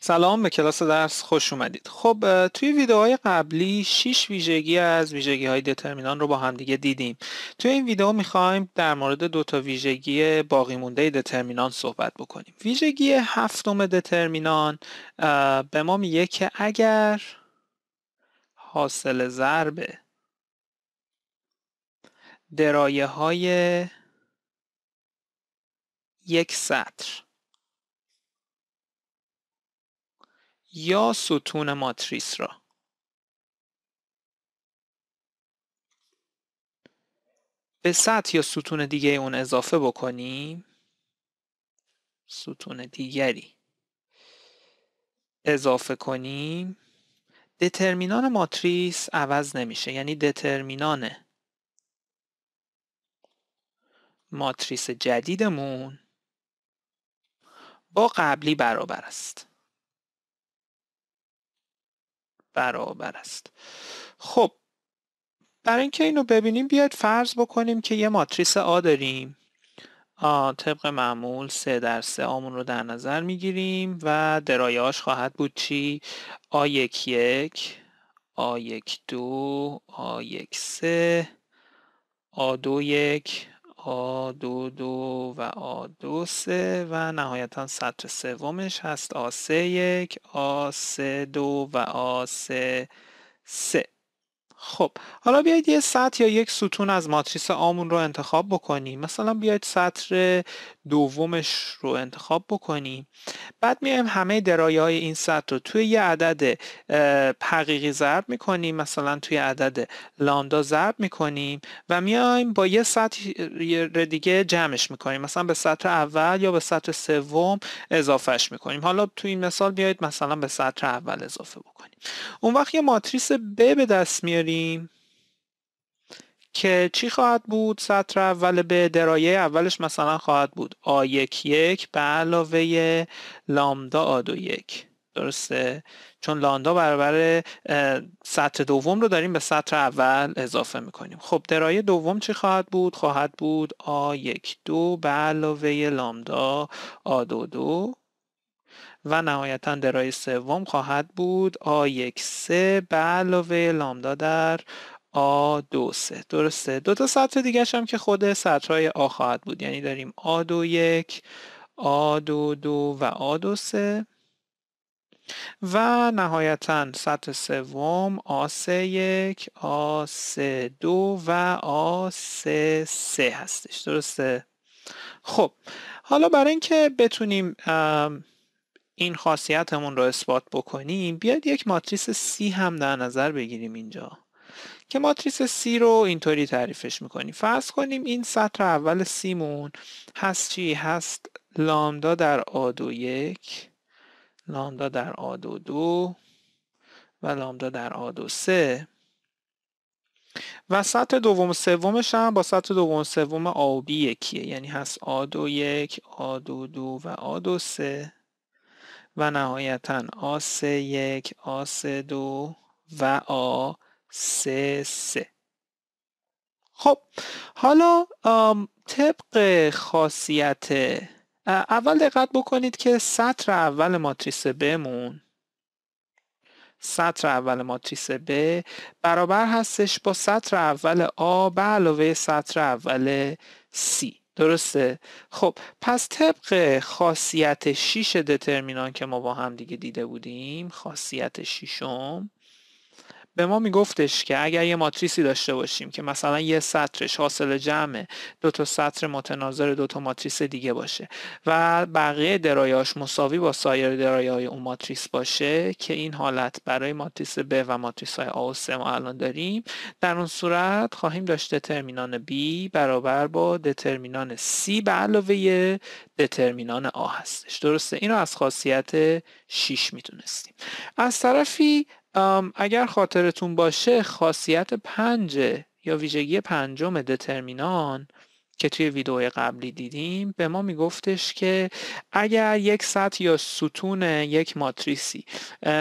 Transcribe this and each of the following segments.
سلام به کلاس درس خوش اومدید خب توی ویدیوهای قبلی 6 ویژگی از ویژگی های دترمینان رو با هم دیگه دیدیم توی این ویدیو میخوایم در مورد دو تا ویژگی باقی مونده دترمینان صحبت بکنیم ویژگی هفتم دترمینان به ما میگه که اگر حاصل ضرب درایه های یک سطر یا ستون ماتریس را به سطح یا ستون دیگه اون اضافه بکنیم ستون دیگری اضافه کنیم دترمینان ماتریس عوض نمیشه یعنی دترمینان ماتریس جدیدمون با قبلی برابر است برابر است خب برای اینکه اینو ببینیم بیاید فرض بکنیم که یه ماتریس آ داریم آ طبق معمول سه در سه آمون رو در نظر میگیریم و درایاش خواهد بود چی؟ آ یک یک آ یک دو آ یک سه آ دو یک آ دو دو و آ دو سه و نهایتا سطر سومش هست آ سه یک آ سه دو و آ سه سه خب حالا بیایید یه سطح یا یک ستون از ماتریس آمون رو انتخاب بکنیم مثلا بیایید سطر دومش رو انتخاب بکنیم بعد میایم همه درایه های این سطر رو توی یه عدد حقیقی ضرب میکنیم مثلا توی عدد لامدا ضرب میکنیم و میایم با یه سطر دیگه جمعش میکنیم مثلا به سطر اول یا به سطر سوم اضافهش میکنیم حالا توی این مثال بیایید مثلا به سطر اول اضافه بکنیم اون وقت یه ماتریس B به دست میاریم که چی خواهد بود سطر اول به درایه اولش مثلا خواهد بود آ یک یک به علاوه لامدا آ دو یک درسته چون لامدا برابر سطر دوم رو داریم به سطر اول اضافه میکنیم خب درایه دوم چی خواهد بود خواهد بود آ یک دو به علاوه لامدا آ دو و نهایتا درای سوم خواهد بود یک سه به علاوه لامدا در دو سه درسته دو تا سطر دیگه هم که خود سطرهای آ خواهد بود یعنی داریم یک آ دو دو و دو سه و نهایتا سطح سوم یک آ سه دو و سه سه هستش درسته خب حالا برای اینکه بتونیم این خاصیتمون رو اثبات بکنیم بیاید یک ماتریس سی هم در نظر بگیریم اینجا که ماتریس C رو اینطوری تعریفش میکنیم فرض کنیم این سطر اول سیمون هست چی؟ هست لامدا در آدو 21 یک لامدا در a دو و لامدا در A 23 سه و سطر دوم و سومش هم با سطر دوم سوم آبی یکیه یعنی هست آدو یک آدو دو و آدو سه و نهایتا آس یک آس دو و آ سه سه خب حالا طبق خاصیت اول دقت بکنید که سطر اول ماتریس بمون سطر اول ماتریس ب برابر هستش با سطر اول آ به علاوه سطر اول سی درسته خب پس طبق خاصیت 6 دترمینان که ما با هم دیگه دیده بودیم خاصیت ششم به ما میگفتش که اگر یه ماتریسی داشته باشیم که مثلا یه سطرش حاصل جمع دو تا سطر متناظر دو تا ماتریس دیگه باشه و بقیه درایاش مساوی با سایر درایه های اون ماتریس باشه که این حالت برای ماتریس B و ماتریس های A و C ما الان داریم در اون صورت خواهیم داشت دترمینان B برابر با دترمینان C به علاوه دترمینان A هستش درسته این رو از خاصیت 6 میتونستیم از طرفی اگر خاطرتون باشه خاصیت پنج یا ویژگی پنجم دترمینان که توی ویدیو قبلی دیدیم به ما میگفتش که اگر یک سطح یا ستون یک ماتریسی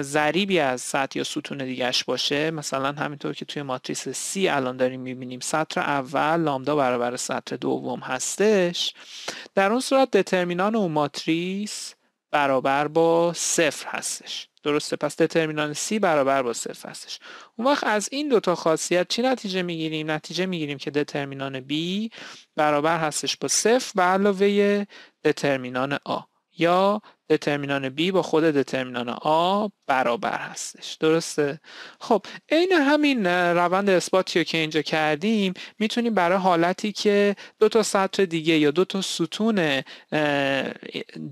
ضریبی از سطح یا ستون دیگرش باشه مثلا همینطور که توی ماتریس C الان داریم میبینیم سطر اول لامدا برابر سطر دوم هستش در اون صورت دترمینان اون ماتریس برابر با صفر هستش درسته پس دترمینان C برابر با صفر هستش اون وقت از این دوتا خاصیت چی نتیجه میگیریم؟ نتیجه میگیریم که دترمینان B برابر هستش با صفر و علاوه دترمینان A یا دترمینان B با خود دترمینان A برابر هستش درسته خب عین همین روند اثباتی که اینجا کردیم میتونیم برای حالتی که دو تا سطر دیگه یا دو تا ستون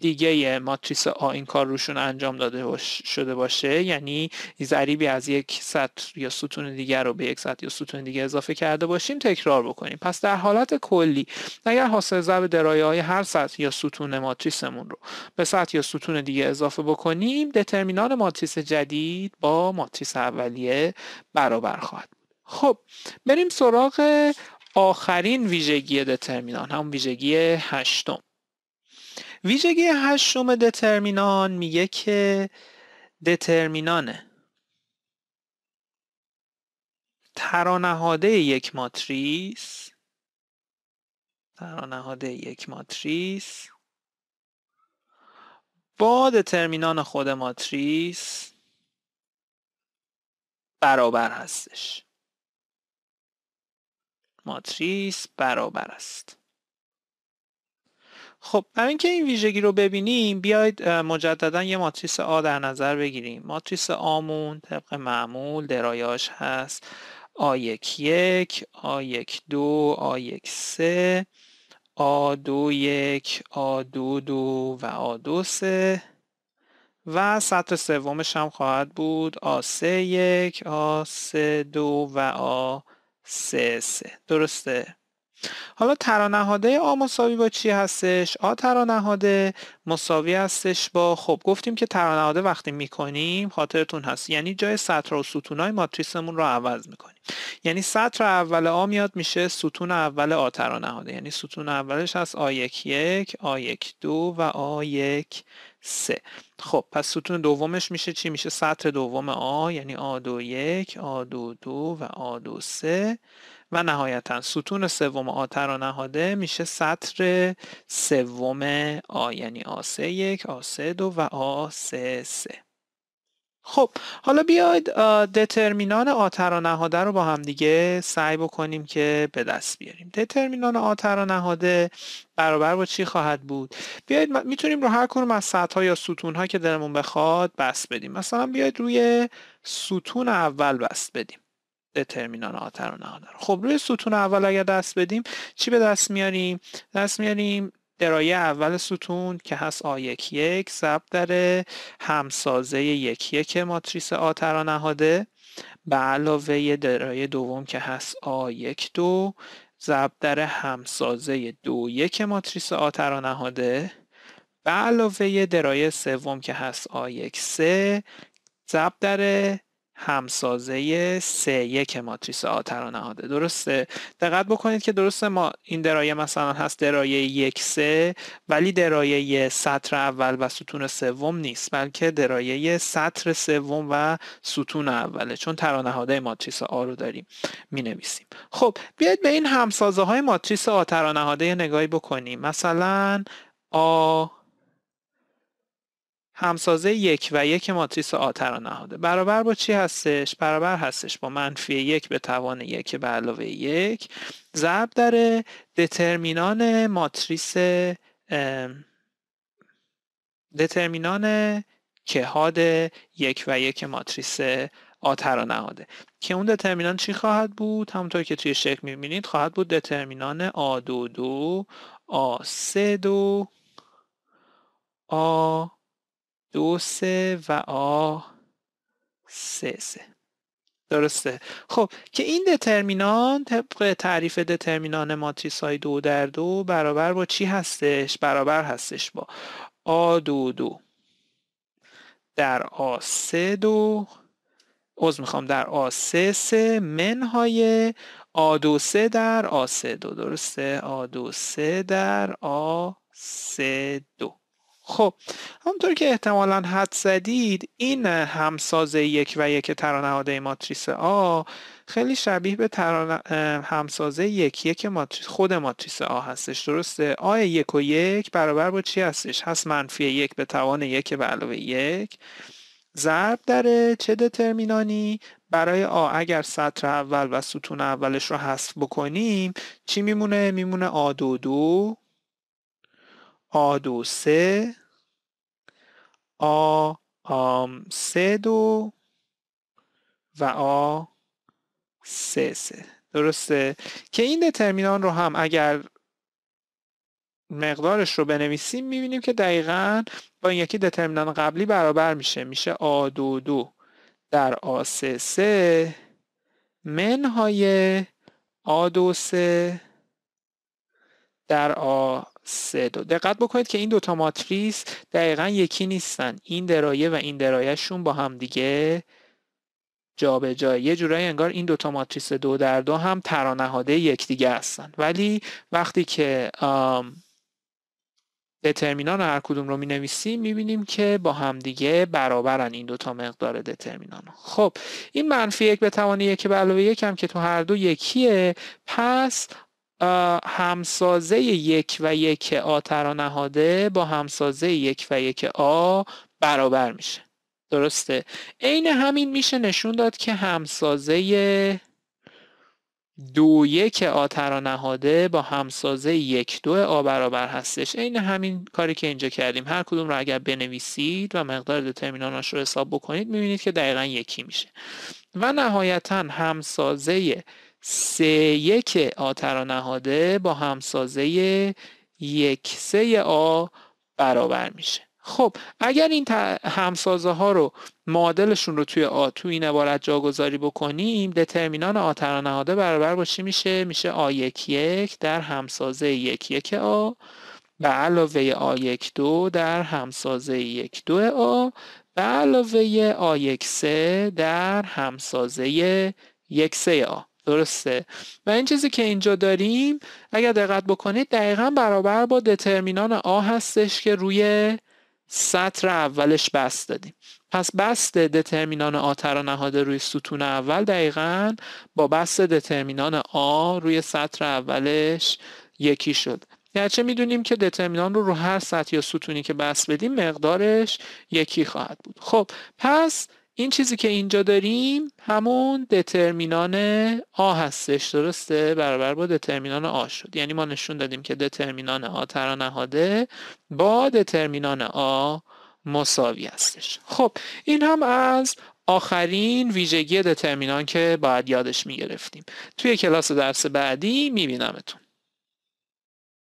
دیگه ماتریس A این کار روشون انجام داده شده باشه یعنی ضریبی از یک سطر یا ستون دیگر رو به یک سطر یا ستون دیگه اضافه کرده باشیم تکرار بکنیم پس در حالت کلی اگر حاصل ضرب درایه هر سطر یا ستون ماتریسمون رو به سطر یا ستون دیگه اضافه بکنیم دترمینان ماتریس جدید با ماتریس اولیه برابر خواهد خب بریم سراغ آخرین ویژگی دترمینان هم ویژگی هشتم ویژگی هشتم دترمینان میگه که دترمینانه ترانهاده یک ماتریس ترانهاده یک ماتریس با دترمینان خود ماتریس برابر هستش ماتریس برابر است خب برای اینکه این ویژگی رو ببینیم بیاید مجددا یه ماتریس آ در نظر بگیریم ماتریس آمون طبق معمول درایاش هست آ یک یک آ یک دو آ یک سه آ دو یک آ دو دو و آ دو سه و سطر سومش هم خواهد بود آ سه یک آ سه دو و آ سه سه درسته حالا ترانهاده آ مساوی با چی هستش؟ آ ترانهاده مساوی هستش با خب گفتیم که ترانهاده وقتی میکنیم خاطرتون هست یعنی جای سطر و ستونای ماتریسمون رو عوض میکنیم یعنی سطر اول آ میاد میشه ستون اول آ ترانهاده یعنی ستون اولش هست آ یک یک آ یک دو و آ یک سه خب پس ستون دومش میشه چی میشه سطر دوم آ یعنی آ دو یک آ دو دو و آ دو سه و نهایتا ستون سوم آترانهاده نهاده میشه سطر سوم آ یعنی آ سه یک آ سه دو و آ سه خب حالا بیاید دترمینان آتر و نهاده رو با هم دیگه سعی بکنیم که به دست بیاریم دترمینان آتر و نهاده برابر با چی خواهد بود بیاید میتونیم رو هر کدوم از سطح یا ستون ها که دلمون بخواد بست بدیم مثلا بیاید روی ستون اول بست بدیم دترمینان آتر و خب روی ستون اول اگر دست بدیم چی به دست میاریم دست میاریم درایه اول ستون که هست آ یک یک ضرب در همسازه یک یک ماتریس آتر نهاده به علاوه درایه دوم که هست آ یک دو ضرب در همسازه دو یک ماتریس آتر نهاده به علاوه درایه سوم که هست آ یک سه در همسازه 3 یک ماتریس آ ترانهاده درسته دقت بکنید که درسته ما این درایه مثلا هست درایه یک سه ولی درایه سطر اول و ستون سوم نیست بلکه درایه سطر سوم و ستون اوله چون ترانهاده ماتریس آ رو داریم می نویسیم خب بیاید به این همسازه های ماتریس آ ترانهاده نگاهی بکنیم مثلا آ همسازه یک و یک ماتریس آترانهاده. نهاده برابر با چی هستش؟ برابر هستش با منفی یک به توان یک به علاوه یک ضرب در دترمینان ماتریس دترمینان کهاد یک و یک ماتریس آترانهاده. نهاده که اون دترمینان چی خواهد بود؟ همونطور که توی شکل میبینید خواهد بود دترمینان آ دو دو آ سه دو آ دو سه و آ سه سه درسته خب که این دترمینان طبق تعریف دترمینان ماتریس های دو در دو برابر با چی هستش؟ برابر هستش با آ دو دو در آ سه دو عوض میخوام در آ سه سه منهای آ دو سه در آ سه دو درسته آ دو سه در آ سه دو خب همونطور که احتمالا حد زدید این همسازه یک و یک ترانهاده ماتریس آ خیلی شبیه به تران... همسازه یک یک خود ماتریس آ هستش درسته آ یک و یک برابر با چی هستش هست منفی یک به توان یک به علاوه یک ضرب داره چه دترمینانی برای آ اگر سطر اول و ستون اولش رو حذف بکنیم چی میمونه میمونه آ دو دو آ دو سه آ آم سه دو و آ سه سه درسته که این دترمینان رو هم اگر مقدارش رو بنویسیم میبینیم که دقیقا با این یکی دترمینان قبلی برابر میشه میشه آ دو در آ سه سه منهای آ دو سه در آ سه دو دقت بکنید که این دوتا ماتریس دقیقا یکی نیستن این درایه و این درایهشون با هم دیگه به جا. یه جورایی انگار این دوتا ماتریس دو در دو هم ترانهاده دیگه هستن ولی وقتی که دترمینان هر کدوم رو می نویسیم می بینیم که با همدیگه برابرن این دوتا مقدار دترمینان خب این منفی یک به توانی یک به علاوه یک که تو هر دو یکیه پس همسازه یک و یک آ ترانهاده با همسازه یک و یک آ برابر میشه درسته عین همین میشه نشون داد که همسازه دو یک آ ترانهاده با همسازه یک دو آ برابر هستش عین همین کاری که اینجا کردیم هر کدوم رو اگر بنویسید و مقدار دترمیناناش رو حساب بکنید میبینید که دقیقا یکی میشه و نهایتا همسازه سه یک آ با همسازه یک سه آ برابر میشه خب اگر این همسازه ها رو معادلشون رو توی آ تو این عبارت جاگذاری بکنیم دترمینان آ برابر باشی میشه میشه آ یک یک در همسازه یک یک آ به علاوه آ یک دو در همسازه یک دو آ به علاوه آ یک سه در همسازه یک سه آ درسته و این چیزی که اینجا داریم اگر دقت بکنید دقیقا برابر با دترمینان آ هستش که روی سطر اولش بست دادیم پس بست دترمینان آ ترا نهاده روی ستون اول دقیقا با بست دترمینان آ روی سطر اولش یکی شد گرچه یعنی میدونیم که دترمینان رو رو هر سطح یا ستونی که بست بدیم مقدارش یکی خواهد بود خب پس این چیزی که اینجا داریم همون دترمینان آ هستش درسته برابر با دترمینان آ شد یعنی ما نشون دادیم که دترمینان آ ترانهاده با دترمینان آ مساوی هستش خب این هم از آخرین ویژگی دترمینان که باید یادش میگرفتیم توی کلاس درس بعدی میبینمتون